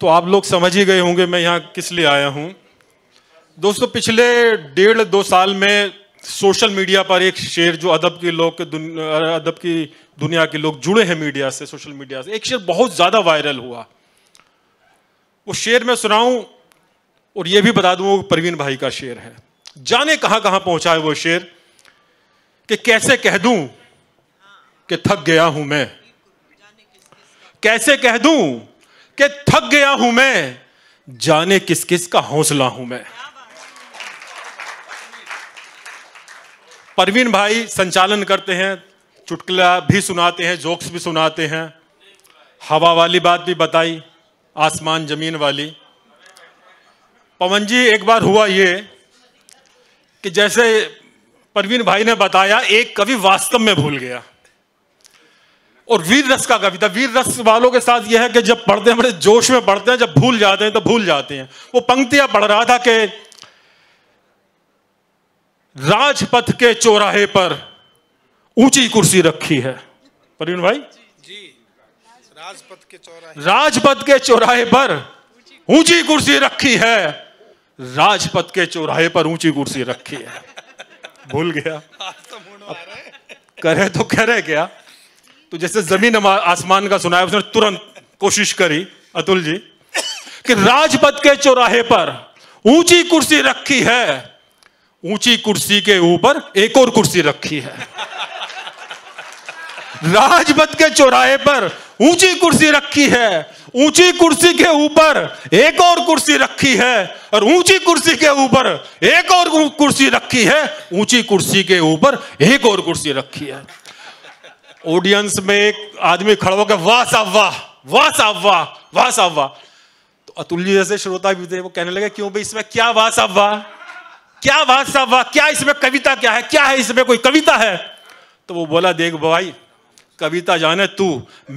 तो आप लोग समझ ही गए होंगे मैं यहाँ किस लिए आया हूँ दोस्तों पिछले डेढ़ दो साल में सोशल मीडिया पर एक शेर जो अदब के लोग अदब की दुनिया के लोग जुड़े हैं मीडिया से सोशल मीडिया से एक शेर बहुत ज़्यादा वायरल हुआ वो शेर मैं सुनाऊं और ये भी बता दूं वो परवीन भाई का शेर है जाने कहां कहां पहुंचा है वो शेर कि कैसे कह दूं कि थक गया हूं मैं कैसे कह दूं कि थक गया हूं मैं जाने किस किस का हौसला हूं मैं परवीन भाई संचालन करते हैं चुटकुला भी सुनाते हैं जोक्स भी सुनाते हैं हवा वाली बात भी बताई आसमान जमीन वाली पवन जी एक बार हुआ ये कि जैसे परवीन भाई ने बताया एक कवि वास्तव में भूल गया और वीर रस का कविता वीर रस वालों के साथ यह है कि जब पढ़ते हैं बड़े जोश में पढ़ते हैं जब भूल जाते हैं तो भूल जाते हैं वो पंक्तियां पढ़ रहा था कि राजपथ के चौराहे पर ऊंची कुर्सी रखी है परवीन भाई जी राजपथ के चौराहे राजपथ के चौराहे पर ऊंची कुर्सी रखी है राजपथ के चौराहे पर ऊंची कुर्सी रखी है भूल गया तो करे तो करे क्या तो जैसे जमीन आसमान का सुनाया उसने तुरंत कोशिश करी अतुल जी कि राजपथ के चौराहे पर ऊंची कुर्सी रखी है ऊंची कुर्सी के ऊपर एक और कुर्सी रखी है राजपथ के चौराहे पर ऊंची कुर्सी रखी है ऊंची कुर्सी के ऊपर एक और कुर्सी रखी है और ऊंची कुर्सी के ऊपर एक और कुर्सी रखी है ऊंची कुर्सी के ऊपर एक और कुर्सी रखी है ऑडियंस में एक आदमी खड़ा होकर वाह साहब वाह वाह साहब वाह वाह साहब वाह तो अतुल जी जैसे श्रोता भी थे वो कहने लगे क्यों भाई इसमें क्या वाह साहब वाह क्या वाह साहब वाह क्या इसमें कविता क्या है क्या है इसमें कोई कविता है तो वो बोला देख भाई कविता जाने तू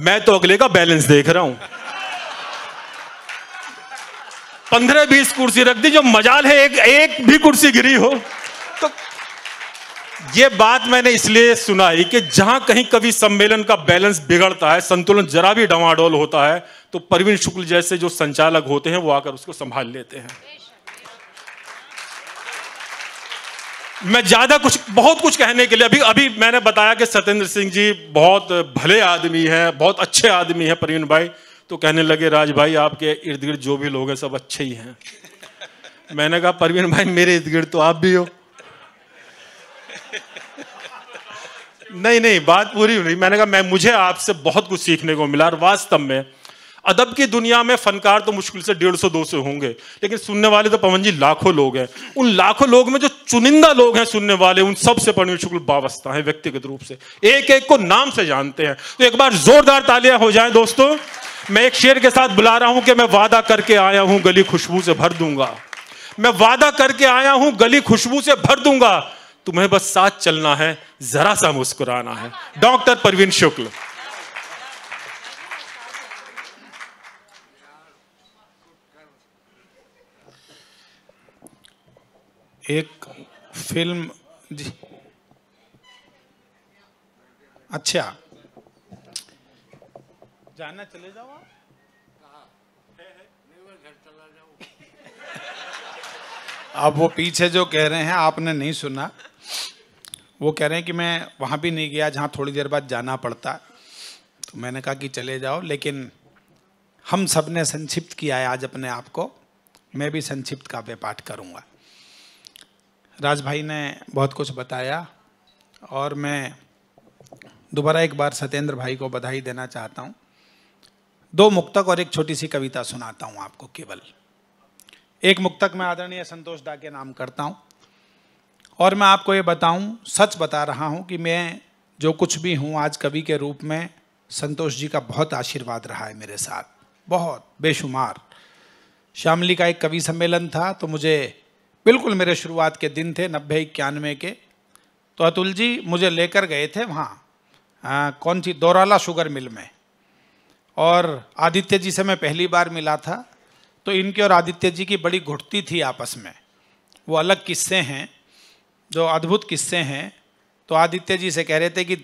मैं तो अगले का बैलेंस देख रहा हूं पंद्रह बीस कुर्सी रख दी जो मजाल है एक एक भी कुर्सी गिरी हो तो ये बात मैंने इसलिए सुनाई कि जहां कहीं कभी सम्मेलन का बैलेंस बिगड़ता है संतुलन जरा भी डवाडोल होता है तो परवीन शुक्ल जैसे जो संचालक होते हैं वो आकर उसको संभाल लेते हैं मैं ज्यादा कुछ बहुत कुछ कहने के लिए अभी अभी मैंने बताया कि सत्येंद्र सिंह जी बहुत भले आदमी हैं बहुत अच्छे आदमी हैं परवीन भाई तो कहने लगे राज भाई आपके इर्द गिर्द जो भी लोग हैं सब अच्छे ही हैं मैंने कहा परवीन भाई मेरे इर्द गिर्द तो आप भी हो नहीं नहीं बात पूरी हुई मैंने कहा मैं मुझे आपसे बहुत कुछ सीखने को मिला और वास्तव में अदब की दुनिया में फनकार तो मुश्किल से डेढ़ सौ दो सौ होंगे लेकिन सुनने वाले तो पवन जी लाखों लोग हैं उन लाखों लोग में जो चुनिंदा लोग हैं सुनने वाले उन सब से शुक्ल वावस्था है व्यक्तिगत रूप से एक एक को नाम से जानते हैं तो एक बार जोरदार तालियां हो जाए दोस्तों मैं एक शेर के साथ बुला रहा हूं कि मैं वादा करके आया हूं गली खुशबू से भर दूंगा मैं वादा करके आया हूं गली खुशबू से भर दूंगा तुम्हें बस साथ चलना है जरा सा मुस्कुराना है डॉक्टर परवीन शुक्ल एक फिल्म जी अच्छा जाना चले जाओ आप अब वो पीछे जो कह रहे हैं आपने नहीं सुना वो कह रहे हैं कि मैं वहाँ भी नहीं गया जहाँ थोड़ी देर बाद जाना पड़ता तो मैंने कहा कि चले जाओ लेकिन हम सब ने संक्षिप्त किया है आज अपने आप को मैं भी संक्षिप्त काव्य पाठ करूँगा राज भाई ने बहुत कुछ बताया और मैं दोबारा एक बार सत्येंद्र भाई को बधाई देना चाहता हूँ दो मुक्तक और एक छोटी सी कविता सुनाता हूँ आपको केवल एक मुक्तक मैं आदरणीय संतोष डा के नाम करता हूँ और मैं आपको ये बताऊं सच बता रहा हूं कि मैं जो कुछ भी हूं आज कवि के रूप में संतोष जी का बहुत आशीर्वाद रहा है मेरे साथ बहुत बेशुमार शामली का एक कवि सम्मेलन था तो मुझे बिल्कुल मेरे शुरुआत के दिन थे नब्बे इक्यानवे के तो अतुल जी मुझे लेकर गए थे वहाँ कौन सी दौराला शुगर मिल में और आदित्य जी से मैं पहली बार मिला था तो इनके और आदित्य जी की बड़ी घुटती थी आपस में वो अलग किस्से हैं जो अद्भुत किस्से हैं तो आदित्य जी से कह रहे थे कि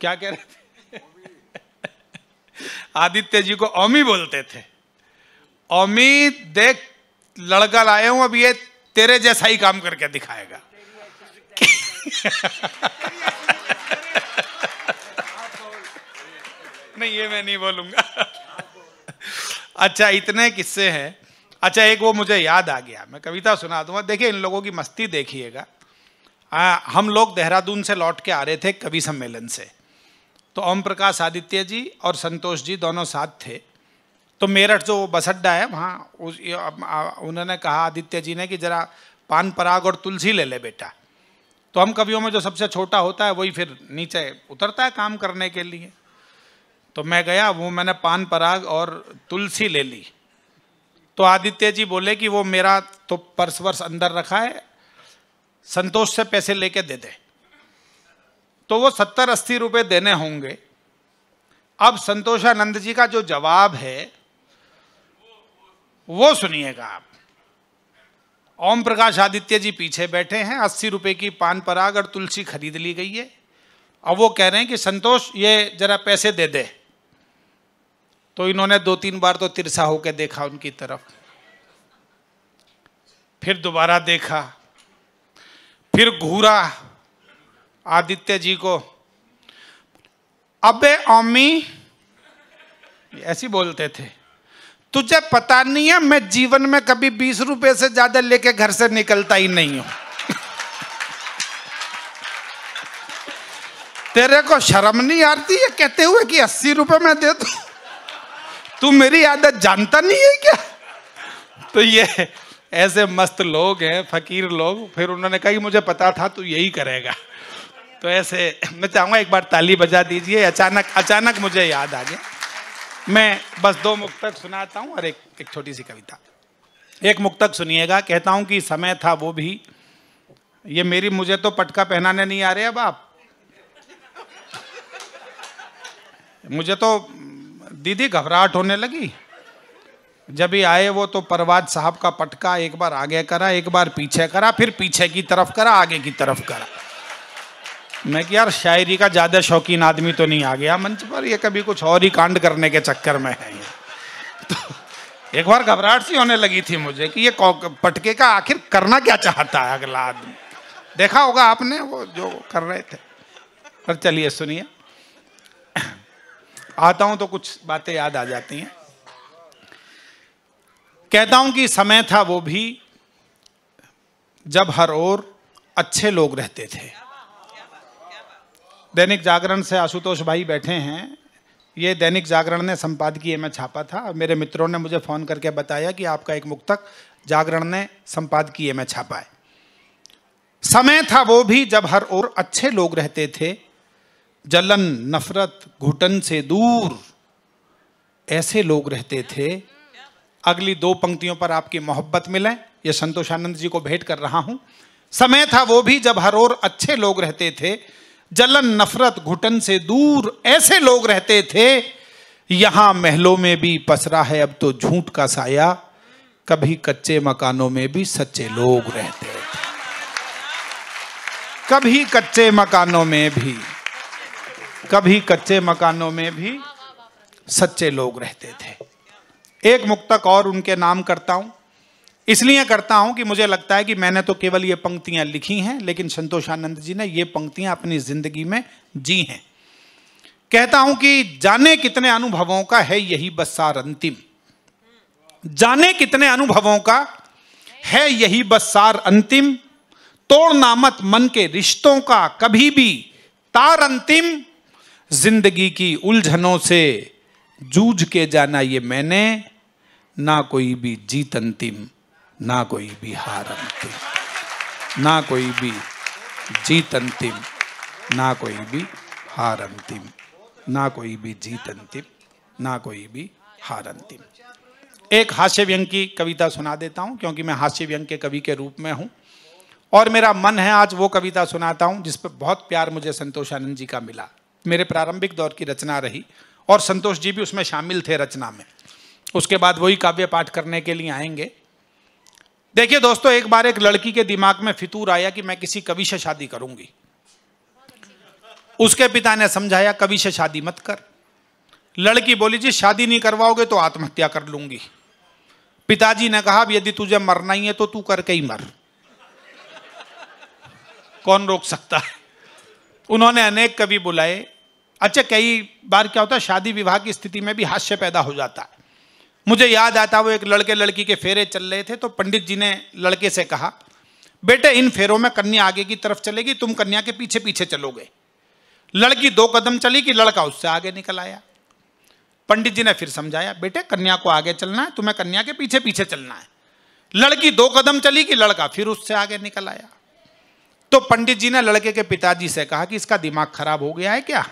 क्या कह रहे थे आदित्य जी को ओमी बोलते थे ओमी देख लड़का लाए हूं अब ये तेरे जैसा ही काम करके दिखाएगा नहीं ये मैं नहीं बोलूंगा अच्छा इतने किस्से हैं अच्छा एक वो मुझे याद आ गया मैं कविता सुना दूंगा देखिए इन लोगों की मस्ती देखिएगा हम लोग देहरादून से लौट के आ रहे थे कवि सम्मेलन से तो ओम प्रकाश आदित्य जी और संतोष जी दोनों साथ थे तो मेरठ जो बस अड्डा है वहाँ उन्होंने कहा आदित्य जी ने कि जरा पान पराग और तुलसी ले ले बेटा तो हम कवियों में जो सबसे छोटा होता है वही फिर नीचे उतरता है काम करने के लिए तो मैं गया वो मैंने पान पराग और तुलसी ले ली तो आदित्य जी बोले कि वो मेरा तो पर्स वर्स अंदर रखा है संतोष से पैसे लेके दे दे तो वो सत्तर अस्सी रुपये देने होंगे अब संतोषानंद जी का जो जवाब है वो सुनिएगा आप ओम प्रकाश आदित्य जी पीछे बैठे हैं अस्सी रुपए की पान पराग और तुलसी खरीद ली गई है अब वो कह रहे हैं कि संतोष ये जरा पैसे दे दे तो इन्होंने दो तीन बार तो तिरसा होकर देखा उनकी तरफ फिर दोबारा देखा फिर घूरा आदित्य जी को अबे अम्मी ऐसी बोलते थे तुझे पता नहीं है मैं जीवन में कभी बीस रुपए से ज्यादा लेके घर से निकलता ही नहीं हूं तेरे को शर्म नहीं आती है कहते हुए कि अस्सी रुपए में दे दू तू मेरी आदत जानता नहीं है क्या तो ये ऐसे मस्त लोग हैं फकीर लोग फिर उन्होंने कहा कि मुझे पता था तू यही करेगा तो ऐसे मैं चाहूंगा एक बार ताली बजा दीजिए अचानक अचानक मुझे याद आ गया मैं बस दो मुक्तक सुनाता हूँ और एक एक छोटी सी कविता एक मुक्तक सुनिएगा कहता हूँ कि समय था वो भी ये मेरी मुझे तो पटका पहनाने नहीं आ रहे अब आप मुझे तो दीदी घबराहट होने लगी जब ही आए वो तो परवाज साहब का पटका एक बार आगे करा एक बार पीछे करा फिर पीछे की तरफ करा आगे की तरफ करा मैं कि यार शायरी का ज़्यादा शौकीन आदमी तो नहीं आ गया मंच पर ये कभी कुछ और ही कांड करने के चक्कर में है ये तो एक बार घबराहट सी होने लगी थी मुझे कि ये पटके का आखिर करना क्या चाहता है अगला आदमी देखा होगा आपने वो जो कर रहे थे पर चलिए सुनिए आता हूं तो कुछ बातें याद आ जाती हैं कहता हूं कि समय था वो भी जब हर ओर अच्छे लोग रहते थे दैनिक जागरण से आशुतोष भाई बैठे हैं ये दैनिक जागरण ने संपादकीय में छापा था और मेरे मित्रों ने मुझे फ़ोन करके बताया कि आपका एक मुक्तक जागरण ने संपादकीय में छापा है समय था वो भी जब हर ओर अच्छे लोग रहते थे जलन नफरत घुटन से दूर ऐसे लोग रहते थे अगली दो पंक्तियों पर आपकी मोहब्बत मिले ये संतोषानंद जी को भेंट कर रहा हूं समय था वो भी जब हर और अच्छे लोग रहते थे जलन नफरत घुटन से दूर ऐसे लोग रहते थे यहां महलों में भी पसरा है अब तो झूठ का साया कभी कच्चे मकानों में भी सच्चे लोग रहते थे कभी कच्चे मकानों में भी कभी कच्चे मकानों में भी सच्चे लोग रहते थे एक मुक्तक और उनके नाम करता हूं इसलिए करता हूं कि मुझे लगता है कि मैंने तो केवल ये पंक्तियां लिखी हैं लेकिन संतोषानंद जी ने ये पंक्तियां अपनी जिंदगी में जी हैं कहता हूं कि जाने कितने अनुभवों का है यही बसार अंतिम जाने कितने अनुभवों का है यही सार अंतिम तोड़ नामत मन के रिश्तों का कभी भी तार अंतिम जिंदगी की उलझनों से जूझ के जाना ये मैंने ना कोई भी जीत अंतिम ना कोई भी हार अंतिम ना कोई भी जीत अंतिम ना कोई भी हार अंतिम ना कोई भी जीत अंतिम ना कोई भी हार अंतिम एक हास्य व्यंग की कविता सुना देता हूँ क्योंकि मैं हास्य व्यंग के कवि के रूप में हूँ और मेरा मन है आज वो कविता सुनाता हूँ जिस पर बहुत प्यार मुझे संतोष आनंद जी का मिला मेरे प्रारंभिक दौर की रचना रही और संतोष जी भी उसमें शामिल थे रचना में उसके बाद वही काव्य पाठ करने के लिए आएंगे देखिए दोस्तों एक बार एक लड़की के दिमाग में फितूर आया कि मैं किसी कवि से शादी करूंगी उसके पिता ने समझाया कवि से शादी मत कर लड़की बोली जी शादी नहीं करवाओगे तो आत्महत्या कर लूंगी पिताजी ने कहा यदि तुझे मरना ही है तो तू करके ही मर कौन रोक सकता है उन्होंने अनेक कवि बुलाए अच्छा कई बार क्या होता है शादी विवाह की स्थिति में भी हास्य पैदा हो जाता है मुझे याद आता वो एक लड़के लड़की के फेरे चल रहे थे तो पंडित जी ने लड़के से कहा बेटे इन फेरों में कन्या आगे की तरफ चलेगी तुम कन्या के पीछे पीछे चलोगे लड़की दो कदम चली कि लड़का उससे आगे निकल आया पंडित जी ने फिर समझाया बेटे कन्या को आगे चलना है तुम्हें कन्या के पीछे पीछे चलना है लड़की दो कदम चली कि लड़का फिर उससे आगे निकल आया तो पंडित जी ने लड़के के पिताजी से कहा कि इसका दिमाग खराब हो गया है क्या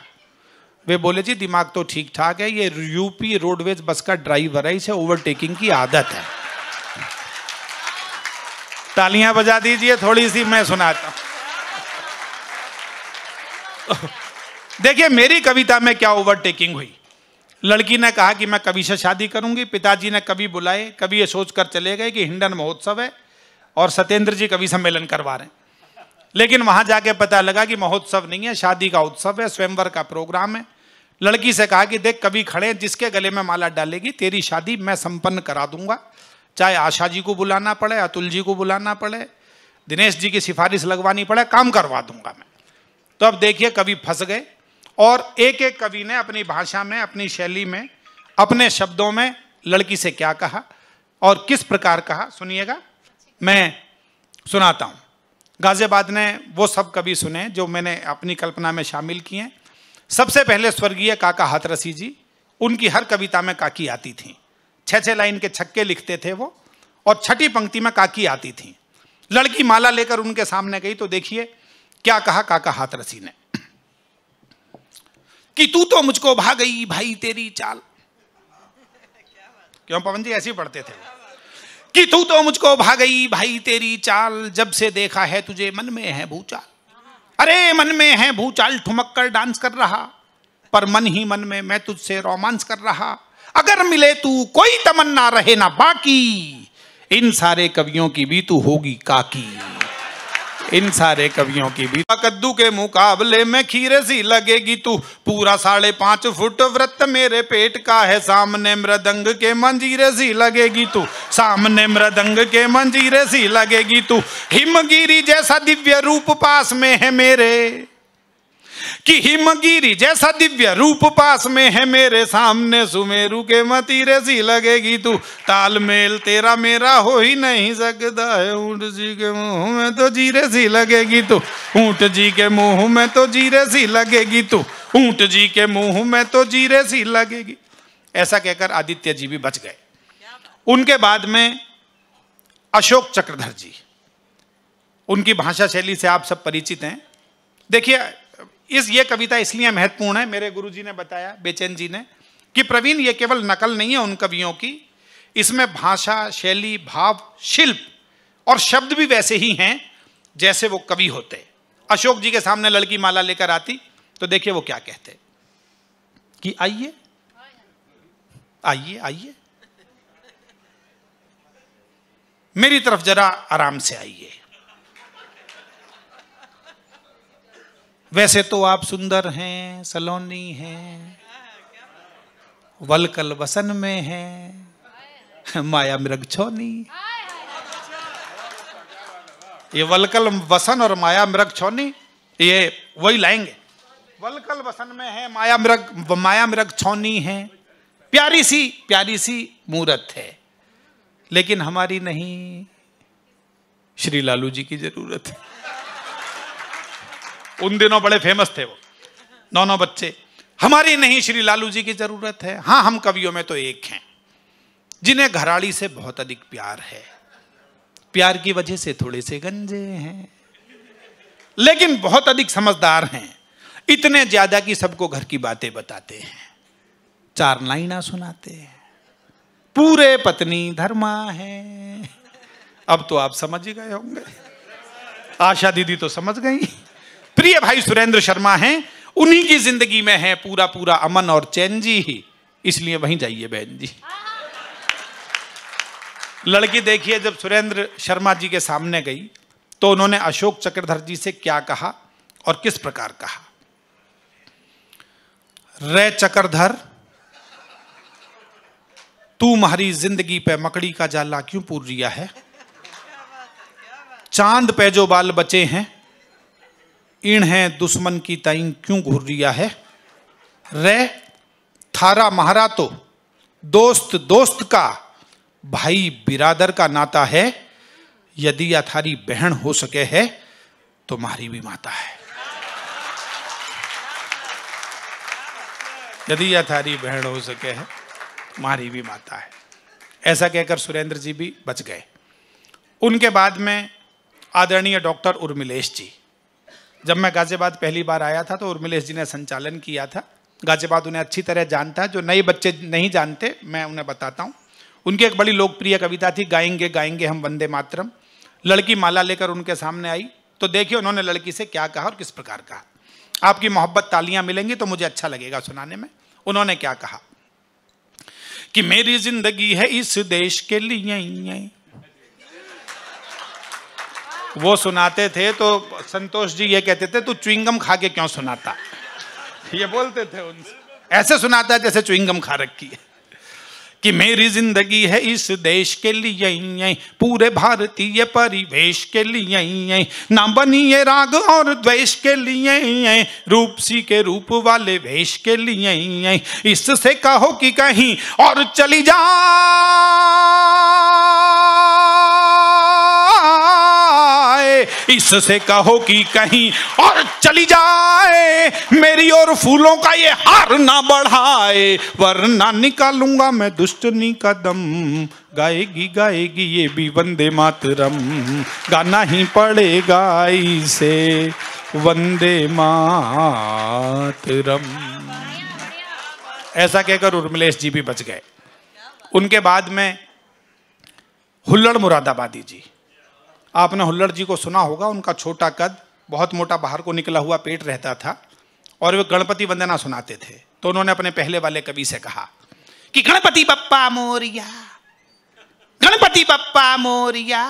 वे बोले जी दिमाग तो ठीक ठाक है ये यूपी रोडवेज बस का ड्राइवर है इसे ओवरटेकिंग की आदत है तालियां बजा दीजिए थोड़ी सी मैं सुनाता हूं देखिए मेरी कविता में क्या ओवरटेकिंग हुई लड़की ने कहा कि मैं कवि से शादी करूंगी पिताजी ने कभी बुलाए कभी ये सोच कर चले गए कि हिंडन महोत्सव है और सत्येंद्र जी कवि सम्मेलन करवा रहे हैं लेकिन वहां जाके पता लगा कि महोत्सव नहीं है शादी का उत्सव है स्वयंवर का प्रोग्राम है लड़की से कहा कि देख कभी खड़े जिसके गले में माला डालेगी तेरी शादी मैं संपन्न करा दूंगा चाहे आशा जी को बुलाना पड़े अतुल जी को बुलाना पड़े दिनेश जी की सिफारिश लगवानी पड़े काम करवा दूंगा मैं तो अब देखिए कवि फंस गए और एक एक कवि ने अपनी भाषा में अपनी शैली में अपने शब्दों में लड़की से क्या कहा और किस प्रकार कहा सुनिएगा मैं सुनाता हूँ गाजियाबाद ने वो सब कवि सुने जो मैंने अपनी कल्पना में शामिल किए हैं सबसे पहले स्वर्गीय काका हाथरसी जी उनकी हर कविता में काकी आती थी छः छः लाइन के छक्के लिखते थे वो और छठी पंक्ति में काकी आती थी लड़की माला लेकर उनके सामने गई तो देखिए क्या कहा काका हाथरसी ने कि तू तो मुझको भा गई भाई तेरी चाल क्यों पवन जी ऐसे ही पढ़ते थे कि तू तो मुझको भा गई भाई तेरी चाल जब से देखा है तुझे मन में है भूचाल अरे मन में है भूचाल ठुमक कर डांस कर रहा पर मन ही मन में मैं तुझसे रोमांस कर रहा अगर मिले तू कोई तमन्ना रहे ना बाकी इन सारे कवियों की भी तू होगी काकी इन सारे कवियों की भी कद्दू के मुकाबले में खीरे सी लगेगी तू पूरा साढ़े पांच फुट व्रत मेरे पेट का है सामने मृदंग के मंजीरे सी लगेगी तू सामने मृदंग के मंजीरे सी लगेगी तू हिमगिरी जैसा दिव्य रूप पास में है मेरे कि हिमगिरी जैसा दिव्य रूप पास में है मेरे सामने सुमेरु के मतीरे सी लगेगी तू तालमेल तेरा मेरा हो ही नहीं सकता है ऊंट जी के मुंह में तो जीरे सी लगेगी तू ऊंट जी के मुंह में तो जीरे सी लगेगी तू ऊंट जी के मुंह में तो जीरे सी लगेगी ऐसा कहकर आदित्य जी भी बच गए उनके बाद में अशोक चक्रधर जी उनकी भाषा शैली से आप सब परिचित हैं देखिए इस ये कविता इसलिए महत्वपूर्ण है मेरे गुरुजी ने बताया बेचैन जी ने कि प्रवीण ये केवल नकल नहीं है उन कवियों की इसमें भाषा शैली भाव शिल्प और शब्द भी वैसे ही हैं जैसे वो कवि होते अशोक जी के सामने लड़की माला लेकर आती तो देखिए वो क्या कहते कि आइए आइए आइए मेरी तरफ जरा आराम से आइए वैसे तो आप सुंदर हैं सलोनी हैं वलकल वसन में हैं माया मृग छोनी ये वलकल वसन और माया मृग छौनी ये वही लाएंगे वलकल वसन में है माया मृग माया मृग छौनी है प्यारी सी प्यारी सी मूरत है लेकिन हमारी नहीं श्री लालू जी की जरूरत है उन दिनों बड़े फेमस थे वो दोनों बच्चे हमारी नहीं श्री लालू जी की जरूरत है हाँ हम कवियों में तो एक हैं जिन्हें घराड़ी से बहुत अधिक प्यार है प्यार की वजह से थोड़े से गंजे हैं लेकिन बहुत अधिक समझदार हैं इतने ज्यादा कि सबको घर की बातें बताते हैं चार लाइना सुनाते हैं पूरे पत्नी धर्मा है अब तो आप समझ गए होंगे आशा दीदी तो समझ गई प्रिय भाई सुरेंद्र शर्मा हैं उन्हीं की जिंदगी में है पूरा पूरा अमन और चैन जी ही इसलिए वहीं जाइए बहन जी लड़की देखिए जब सुरेंद्र शर्मा जी के सामने गई तो उन्होंने अशोक चक्रधर जी से क्या कहा और किस प्रकार कहा रे चक्रधर तू हमारी जिंदगी पे मकड़ी का जाला क्यों पूर रिया है चांद पे जो बाल बचे हैं ईण है दुश्मन की ताइन क्यों घूर रिया है रे थारा महारा तो दोस्त दोस्त का भाई बिरादर का नाता है यदि अथारी बहन हो सके है तुम्हारी तो भी माता है यदि अथारी बहन हो सके है तुम्हारी भी माता है ऐसा कहकर सुरेंद्र जी भी बच गए उनके बाद में आदरणीय डॉक्टर उर्मिलेश जी जब मैं गाजियाबाद पहली बार आया था तो उर्मिलेश जी ने संचालन किया था गाजियाबाद उन्हें अच्छी तरह जानता है जो नए बच्चे नहीं जानते मैं उन्हें बताता हूँ उनकी एक बड़ी लोकप्रिय कविता थी गाएंगे गाएंगे हम वंदे मातरम लड़की माला लेकर उनके सामने आई तो देखिए उन्होंने लड़की से क्या कहा और किस प्रकार कहा आपकी मोहब्बत तालियां मिलेंगी तो मुझे अच्छा लगेगा सुनाने में उन्होंने क्या कहा कि मेरी जिंदगी है इस देश के लिए वो सुनाते थे तो संतोष जी ये कहते थे तू च्विंगम खा के क्यों सुनाता ये बोलते थे उनसे ऐसे सुनाता है जैसे चुईंगम खा रखी है कि मेरी जिंदगी है इस देश के लिए पूरे भारतीय परिवेश के लिए ना ना ये राग और द्वेष के लिए रूपसी रूप सी के रूप वाले वेश के लिए इससे कहो कि कहीं और चली जा इससे कहो कि कहीं और चली जाए मेरी और फूलों का ये हार ना बढ़ाए वरना निकालूंगा मैं दुष्टनी का दम गाएगी गाएगी ये भी वंदे मातरम गाना ही पड़ेगा इसे वंदे मातरम ऐसा कहकर उर्मिलेश जी भी बच गए उनके बाद में हुल्लड़ मुरादाबादी जी आपने हुल्लड़ जी को सुना होगा उनका छोटा कद बहुत मोटा बाहर को निकला हुआ पेट रहता था और वे गणपति वंदना सुनाते थे तो उन्होंने अपने पहले वाले कवि से कहा कि गणपति बप्पा मोरिया गणपति बप्पा मोरिया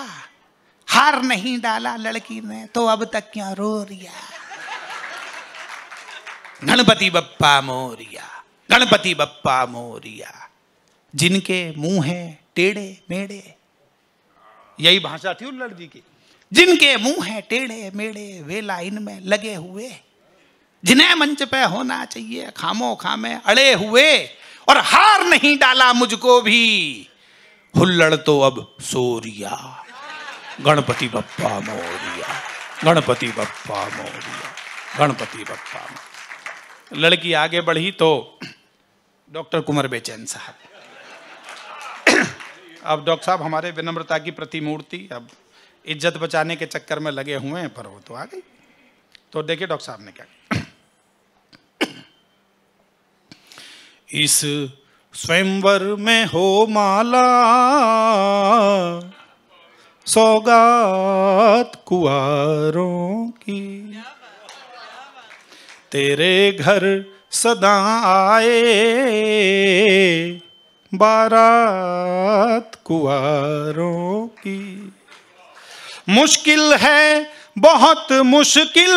हार नहीं डाला लड़की ने तो अब तक क्या रो रिया गणपति बप्पा मोरिया गणपति बप्पा मोरिया जिनके मुंह है टेढ़े मेढ़े यही भाषा थी उल्लड़ जी की जिनके मुंह है टेढ़े मेढ़े वे लाइन में लगे हुए जिन्हें मंच पे होना चाहिए खामो खामे अड़े हुए और हार नहीं डाला मुझको भी हुल्लड़ तो अब सोरिया गणपति बप्पा मोरिया गणपति बप्पा मोरिया गणपति बप्पा लड़की आगे बढ़ी तो डॉक्टर कुंवर बेचैन साहब अब डॉक्टर साहब हमारे विनम्रता की प्रतिमूर्ति अब इज्जत बचाने के चक्कर में लगे हुए हैं पर वो तो आ गई तो देखिए डॉक्टर साहब ने क्या इस स्वयंवर में हो माला सौगात कुआरों की तेरे घर सदा आए बारात कुआरों की मुश्किल है बहुत मुश्किल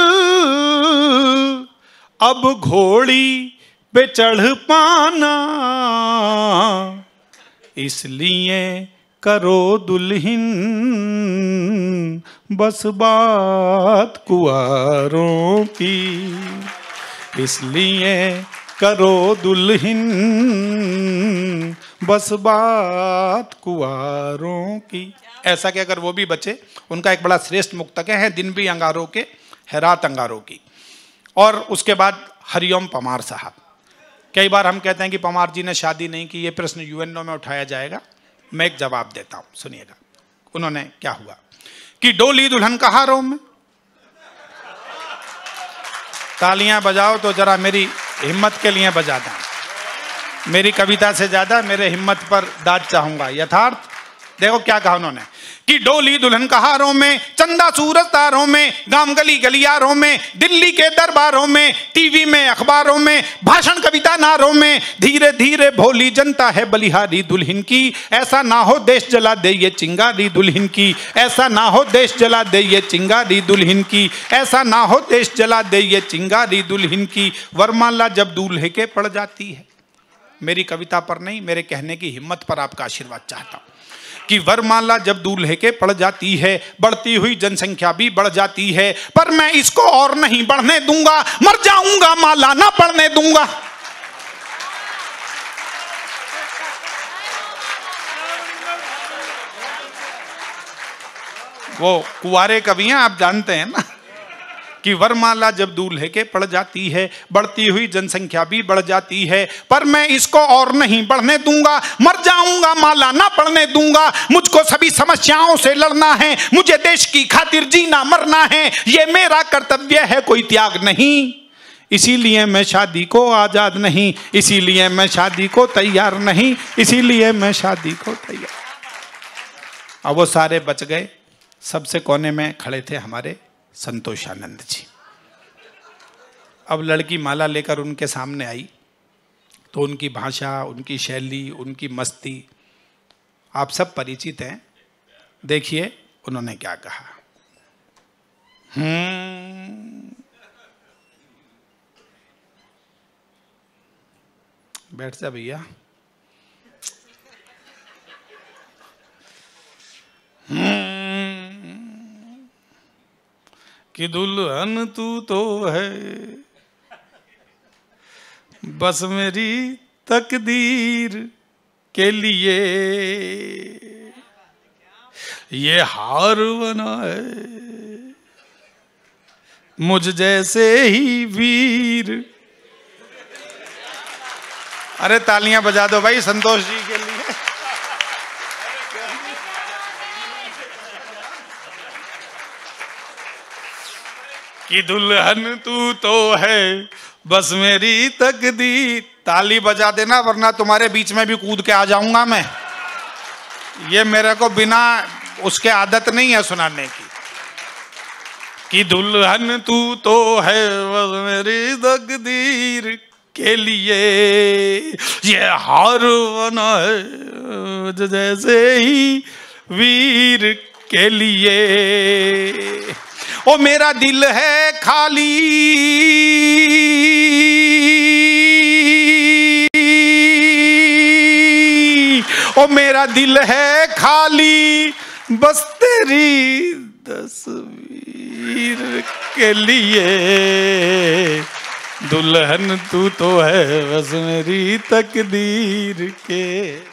अब घोड़ी पे चढ़ पाना इसलिए करो दुल्हन बस बात कुआरों की इसलिए करो दुल्हन बस बात कुआरों की ऐसा कि अगर वो भी बचे उनका एक बड़ा श्रेष्ठ मुक्तक है दिन भी अंगारों के है रात अंगारों की और उसके बाद हरिओम पमार साहब कई बार हम कहते हैं कि पमार जी ने शादी नहीं की ये प्रश्न यूएनओ में उठाया जाएगा मैं एक जवाब देता हूँ सुनिएगा उन्होंने क्या हुआ कि डोली दुल्हन कहा रोम में तालियां बजाओ तो जरा मेरी हिम्मत के लिए बजा दें मेरी कविता से ज्यादा मेरे हिम्मत पर दाद चाहूंगा यथार्थ देखो क्या कहा उन्होंने कि डोली दुल्हन कहारों में चंदा सूरज तारों में गांव गली गलियारों में दिल्ली के दरबारों में टीवी में अखबारों में भाषण कविता नारों में धीरे धीरे भोली जनता है बलिहारी दुल्हन की ऐसा ना हो देश जला दे ये चिंगारी दुल्हन की ऐसा ना हो देश जला दे ये चिंगारी दुल्हन की ऐसा ना हो देश जला दे ये चिंगारी दुल्हन की वरमाला जब दूल्हे के पड़ जाती है मेरी कविता पर नहीं मेरे कहने की हिम्मत पर आपका आशीर्वाद चाहता हूँ कि वरमाला जब दूल्हे के पड़ जाती है बढ़ती हुई जनसंख्या भी बढ़ जाती है पर मैं इसको और नहीं बढ़ने दूंगा मर जाऊंगा माला ना पढ़ने दूंगा वो कुआरे कवि हैं आप जानते हैं ना कि वरमाला जब दूल्हे के पड़ जाती है बढ़ती हुई जनसंख्या भी बढ़ जाती है पर मैं इसको और नहीं बढ़ने दूंगा मर जाऊंगा माला ना पढ़ने दूंगा मुझको सभी समस्याओं से लड़ना है मुझे देश की खातिर जीना मरना है ये मेरा कर्तव्य है कोई त्याग नहीं इसीलिए मैं शादी को आज़ाद नहीं इसीलिए मैं शादी को तैयार नहीं इसीलिए मैं शादी को तैयार अब वो सारे बच गए सबसे कोने में खड़े थे हमारे संतोषानंद जी अब लड़की माला लेकर उनके सामने आई तो उनकी भाषा उनकी शैली उनकी मस्ती आप सब परिचित हैं देखिए उन्होंने क्या कहा हम्म। बैठ जा भैया हम्म कि दुल्हन तू तो है बस मेरी तकदीर के लिए ये हार बना है मुझ जैसे ही वीर अरे तालियां बजा दो भाई संतोष जी के कि दुल्हन तू तो है बस मेरी तकदीर ताली बजा देना वरना तुम्हारे बीच में भी कूद के आ जाऊंगा मैं ये मेरे को बिना उसके आदत नहीं है सुनाने की कि दुल्हन तू तो है बस मेरी तकदीर के लिए ये हार बना है जैसे ही वीर के लिए ओ मेरा दिल है खाली ओ मेरा दिल है खाली बस तेरी तस्वीर के लिए दुल्हन तू तो है बस मेरी तकदीर के